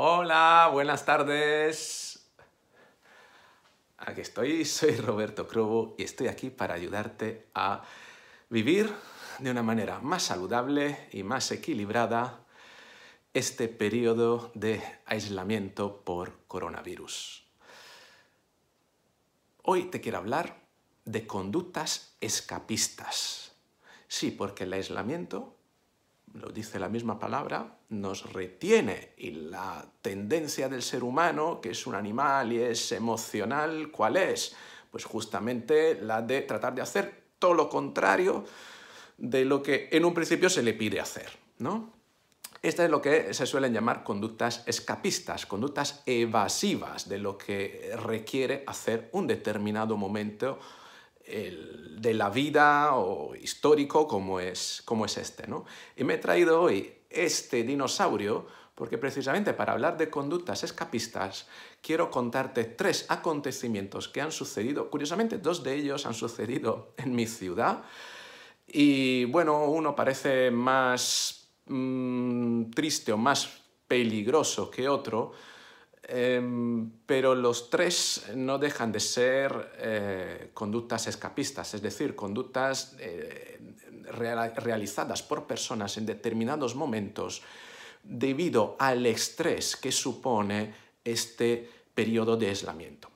Hola, buenas tardes. Aquí estoy, soy Roberto Crobo y estoy aquí para ayudarte a vivir de una manera más saludable y más equilibrada este periodo de aislamiento por coronavirus. Hoy te quiero hablar de conductas escapistas. Sí, porque el aislamiento lo dice la misma palabra, nos retiene. Y la tendencia del ser humano, que es un animal y es emocional, ¿cuál es? Pues justamente la de tratar de hacer todo lo contrario de lo que en un principio se le pide hacer, ¿no? Esta es lo que se suelen llamar conductas escapistas, conductas evasivas de lo que requiere hacer un determinado momento de la vida o histórico como es, este. ¿no? Y me he traído hoy este dinosaurio porque precisamente para hablar de conductas escapistas quiero contarte tres acontecimientos que han sucedido, curiosamente dos de ellos han sucedido en mi ciudad y bueno, uno parece más mm, triste o más peligroso que otro, Em, pero los tres no dejan de ser eh, conductas escapistas, es decir, conductas eh, realizadas por personas en determinados momentos debido al estrés que supone este periodo de aislamiento.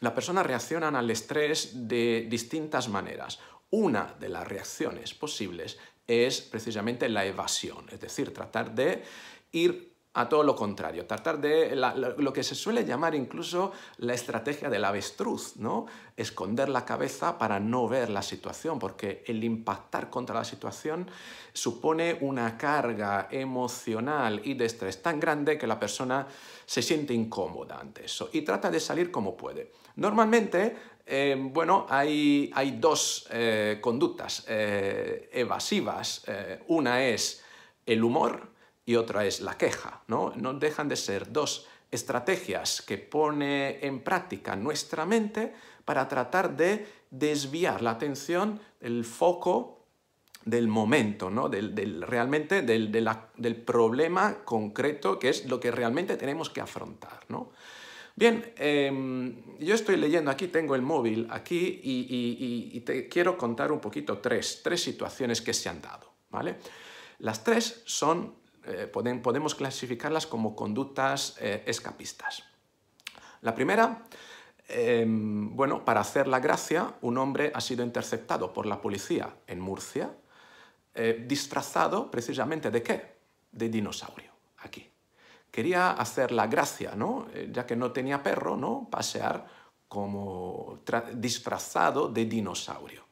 Las personas reaccionan al estrés de distintas maneras. Una de las reacciones posibles es precisamente la evasión, es decir, tratar de ir a todo lo contrario, tratar de lo que se suele llamar incluso la estrategia del avestruz, ¿no? Esconder la cabeza para no ver la situación, porque el impactar contra la situación supone una carga emocional y de estrés tan grande que la persona se siente incómoda ante eso y trata de salir como puede. Normalmente, eh, bueno, hay, dos eh, conductas eh, evasivas. una es el humor, y otra es la queja. No, dejan de ser dos estrategias que pone en práctica nuestra mente para tratar de desviar la atención, el foco del momento, del, realmente del, problema concreto que es lo que realmente tenemos que afrontar. Bien, em, yo estoy leyendo aquí, tengo el móvil aquí y, te quiero contar un poquito tres, situaciones que se han dado. ¿vale? Las tres son eh, podemos clasificarlas como conductas eh, escapistas. La primera, em, bueno, para hacer la gracia, un hombre ha sido interceptado por la policía en Murcia, eh, disfrazado precisamente de qué? De dinosaurio, aquí. Quería hacer la gracia, ¿no? ya que no tenía perro, ¿no? Pasear como disfrazado de dinosaurio.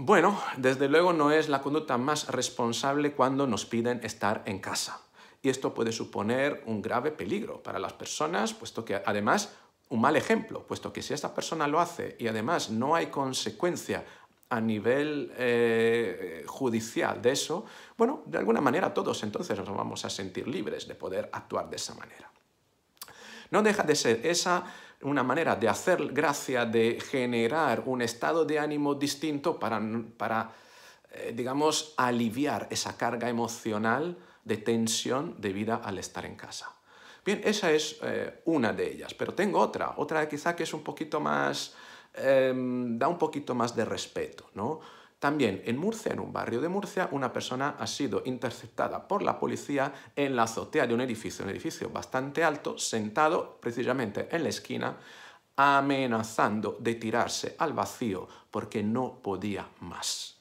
Bueno, desde luego no es la conducta más responsable cuando nos piden estar en casa. Y esto puede suponer un grave peligro para las personas, puesto que además un mal ejemplo, puesto que si esta persona lo hace y además no hay consecuencia a nivel eh, judicial de eso, bueno, de alguna manera todos entonces nos vamos a sentir libres de poder actuar de esa manera. No deja de ser esa una manera de hacer gracia, de generar un estado de ánimo distinto para, para eh, digamos, aliviar esa carga emocional de tensión debida al estar en casa. Bien, esa es eh, una de ellas, pero tengo otra, otra quizá que es un poquito más, em, da un poquito más de respeto, ¿no? También en Murcia, en un barrio de Murcia, una persona ha sido interceptada por la policía en la azotea de un edificio, un edificio bastante alto, sentado precisamente en la esquina, amenazando de tirarse al vacío porque no podía más.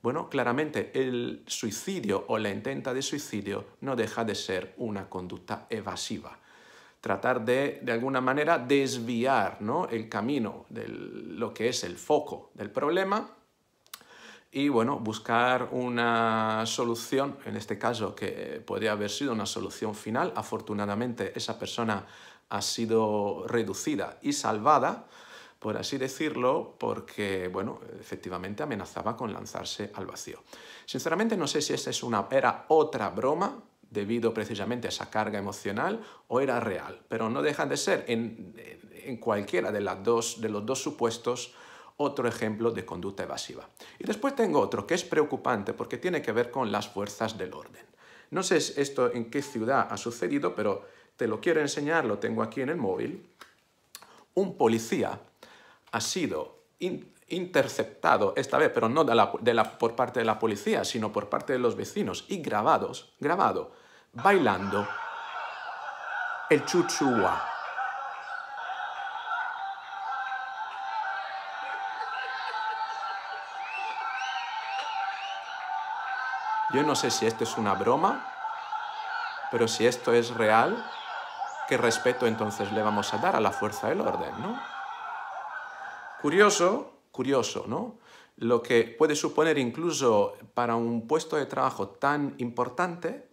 Bueno, claramente el suicidio o la intenta de suicidio no deja de ser una conducta evasiva. Tratar de, de alguna manera, desviar el camino de lo que es el foco del problema y bueno, buscar una solución, en este caso que podría haber sido una solución final, afortunadamente esa persona ha sido reducida y salvada, por así decirlo, porque, bueno, efectivamente amenazaba con lanzarse al vacío. Sinceramente no sé si esa es una, era otra broma debido precisamente a esa carga emocional o era real, pero no dejan de ser en, en cualquiera de, las dos, de los dos supuestos otro ejemplo de conducta evasiva. Y después tengo otro que es preocupante porque tiene que ver con las fuerzas del orden. No sé esto en qué ciudad ha sucedido, pero te lo quiero enseñar, lo tengo aquí en el móvil. Un policía ha sido interceptado, esta vez, pero no de la, por parte de la policía, sino por parte de los vecinos, y grabados, grabado, bailando el chuchuwa. Yo no sé si esto es una broma, pero si esto es real, ¿qué respeto entonces le vamos a dar a la fuerza del orden, no? Curioso, curioso, ¿no? Lo que puede suponer incluso para un puesto de trabajo tan importante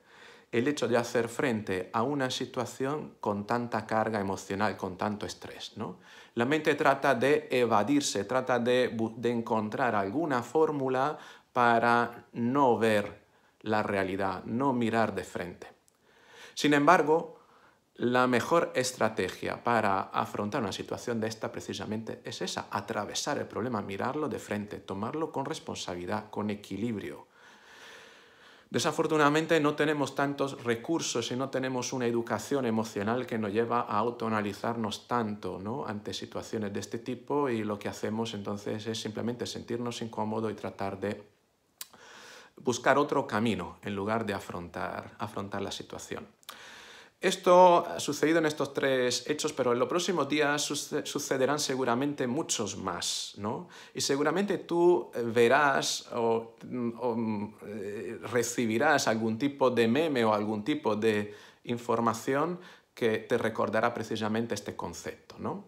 el hecho de hacer frente a una situación con tanta carga emocional, con tanto estrés, ¿no? La mente trata de evadirse, trata de, de encontrar alguna fórmula para no ver la realidad, no mirar de frente. Sin embargo, la mejor estrategia para afrontar una situación de esta precisamente es esa, atravesar el problema, mirarlo de frente, tomarlo con responsabilidad, con equilibrio. Desafortunadamente no tenemos tantos recursos y no tenemos una educación emocional que nos lleva a autoanalizarnos tanto ¿no? ante situaciones de este tipo y lo que hacemos entonces es simplemente sentirnos incómodos y tratar de buscar otro camino en lugar de afrontar, la situación. Esto ha sucedido en estos tres hechos, pero en los próximos días sucederán seguramente muchos más, ¿no? Y seguramente tú eh, verás o, mm, mm, eh, recibirás algún tipo de meme o algún tipo de información que te recordará precisamente este concepto, ¿no?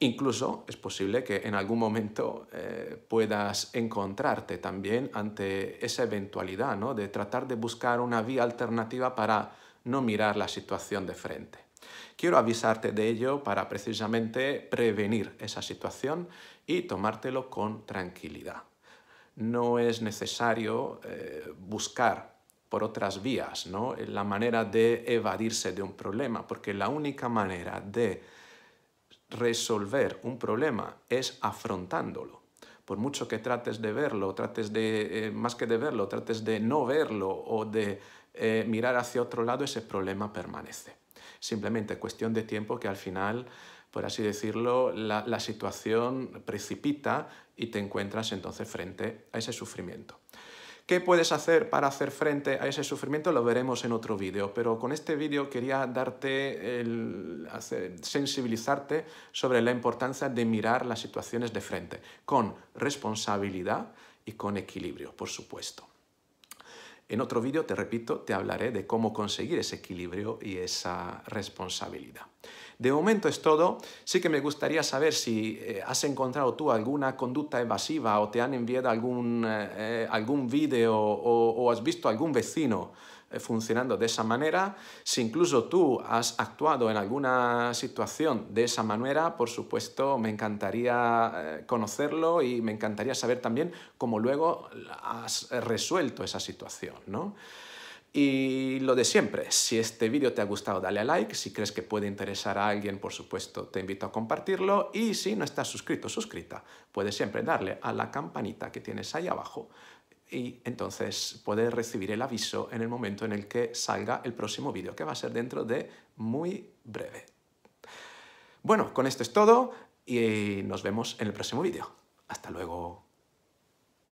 Incluso es posible que en algún momento eh, puedas encontrarte también ante esa eventualidad, ¿no? De tratar de buscar una vía alternativa para no mirar la situación de frente. Quiero avisarte de ello para precisamente prevenir esa situación y tomártelo con tranquilidad. No es necesario eh, buscar por otras vías, ¿no? La manera de evadirse de un problema, porque la única manera de resolver un problema es afrontándolo. Por mucho que trates de verlo, trates de, eh, más que de verlo, trates de no verlo o de eh, mirar hacia otro lado, ese problema permanece. Simplemente cuestión de tiempo que al final, por así decirlo, la situación precipita y te encuentras entonces frente a ese sufrimiento. ¿Qué puedes hacer para hacer frente a ese sufrimiento? Lo veremos en otro vídeo, pero con este vídeo quería darte el, sensibilizarte sobre la importancia de mirar las situaciones de frente, con responsabilidad y con equilibrio, por supuesto. En otro vídeo, te repito, te hablaré de cómo conseguir ese equilibrio y esa responsabilidad. De momento es todo. Sí que me gustaría saber si eh, has encontrado tú alguna conducta evasiva o te han enviado algún, eh, eh, vídeo o has visto algún vecino eh, funcionando de esa manera. Si incluso tú has actuado en alguna situación de esa manera, por supuesto, me encantaría eh, conocerlo y me encantaría saber también cómo luego has resuelto esa situación, Y lo de siempre, si este vídeo te ha gustado dale a like, si crees que puede interesar a alguien, por supuesto, te invito a compartirlo y si no estás suscrito suscrita, puedes siempre darle a la campanita que tienes ahí abajo y entonces puedes recibir el aviso en el momento en el que salga el próximo vídeo, que va a ser dentro de muy breve. Bueno, con esto es todo y nos vemos en el próximo vídeo. Hasta luego.